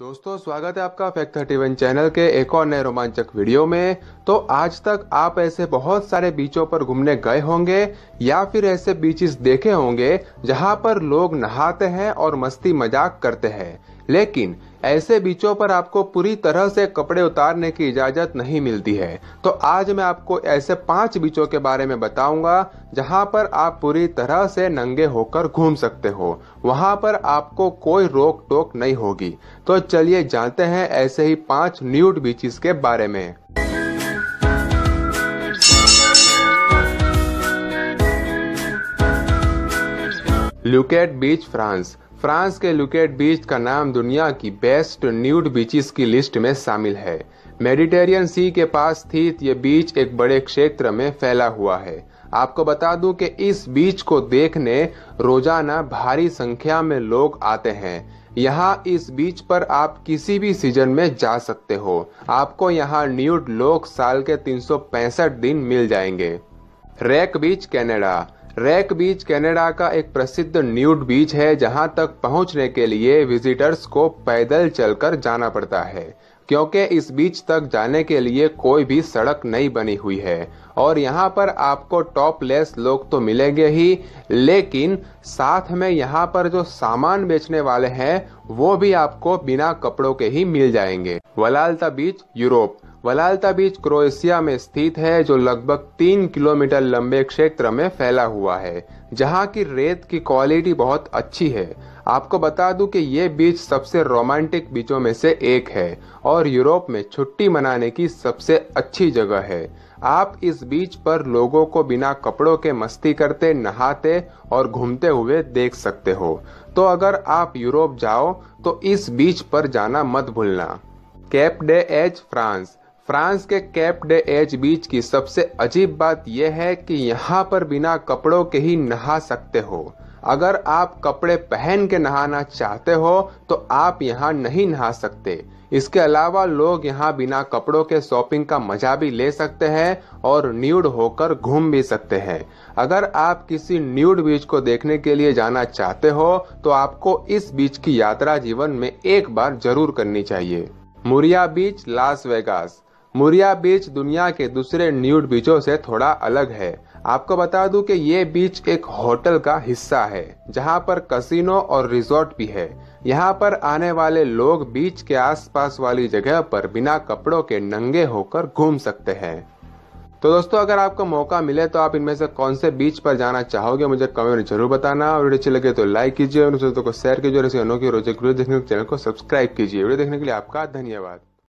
दोस्तों स्वागत है आपका फैक्ट थर्टी वन चैनल के एक और नए रोमांचक वीडियो में तो आज तक आप ऐसे बहुत सारे बीचों पर घूमने गए होंगे या फिर ऐसे बीचेस देखे होंगे जहां पर लोग नहाते हैं और मस्ती मजाक करते हैं लेकिन ऐसे बीचों पर आपको पूरी तरह से कपड़े उतारने की इजाज़त नहीं मिलती है तो आज मैं आपको ऐसे पांच बीचों के बारे में बताऊंगा जहां पर आप पूरी तरह से नंगे होकर घूम सकते हो वहां पर आपको कोई रोक टोक नहीं होगी तो चलिए जानते हैं ऐसे ही पांच न्यूट बीचेस के बारे में ल्यूकेट बीच फ्रांस फ्रांस के लुकेट बीच का नाम दुनिया की बेस्ट न्यूड बीचेस की लिस्ट में शामिल है मेडिटेरियन सी के पास स्थित ये बीच एक बड़े क्षेत्र में फैला हुआ है आपको बता दूं कि इस बीच को देखने रोजाना भारी संख्या में लोग आते हैं यहाँ इस बीच पर आप किसी भी सीजन में जा सकते हो आपको यहाँ न्यूड लोग साल के 365 दिन मिल जाएंगे Wreck beach Canada Wreck beach Canada का एक प्रसिद्ध न्यूड बीच है जहां तक पहुंचने के लिए विजिटर्स को पैदल चलकर जाना पड़ता है क्योंकि इस बीच तक जाने के लिए कोई भी सड़क नहीं बनी हुई है और यहाँ पर आपको टॉपलेस लोग तो मिलेंगे ही लेकिन साथ में यहाँ पर जो सामान बेचने वाले हैं वो भी आपको बिना कपड़ों के ही मिल जाएंगे वलालता बीच यूरोप वलालता बीच क्रोएशिया में स्थित है जो लगभग तीन किलोमीटर लंबे क्षेत्र में फैला हुआ है जहाँ की रेत की क्वालिटी बहुत अच्छी है आपको बता दूं कि ये बीच सबसे रोमांटिक बीचों में से एक है और यूरोप में छुट्टी मनाने की सबसे अच्छी जगह है आप इस बीच पर लोगों को बिना कपड़ों के मस्ती करते नहाते और घूमते हुए देख सकते हो तो अगर आप यूरोप जाओ तो इस बीच पर जाना मत भूलना कैप डे एच फ्रांस फ्रांस के कैप डे एच बीच की सबसे अजीब बात यह है कि यहाँ पर बिना कपड़ों के ही नहा सकते हो अगर आप कपड़े पहन के नहाना चाहते हो तो आप यहाँ नहीं नहा सकते इसके अलावा लोग यहाँ बिना कपड़ों के शॉपिंग का मजा भी ले सकते हैं और न्यूड होकर घूम भी सकते हैं अगर आप किसी न्यूड बीच को देखने के लिए जाना चाहते हो तो आपको इस बीच की यात्रा जीवन में एक बार जरूर करनी चाहिए Moorea beach Las Vegas Moorea beach दुनिया के दूसरे न्यूड बीचों से थोड़ा अलग है आपको बता दूं कि ये बीच एक होटल का हिस्सा है जहां पर कसिनो और रिजॉर्ट भी है यहां पर आने वाले लोग बीच के आसपास वाली जगह पर बिना कपड़ों के नंगे होकर घूम सकते हैं तो दोस्तों अगर आपको मौका मिले तो आप इनमें से कौन से बीच पर जाना चाहोगे मुझे कमेंट जरूर बताना और वीडियो अच्छी लगे तो लाइक कीजिए और दोस्तों को शेयर कीजिए और अनोखी रोजक वीडियो देखने के चैनल को सब्सक्राइब कीजिए वीडियो देखने के लिए आपका धन्यवाद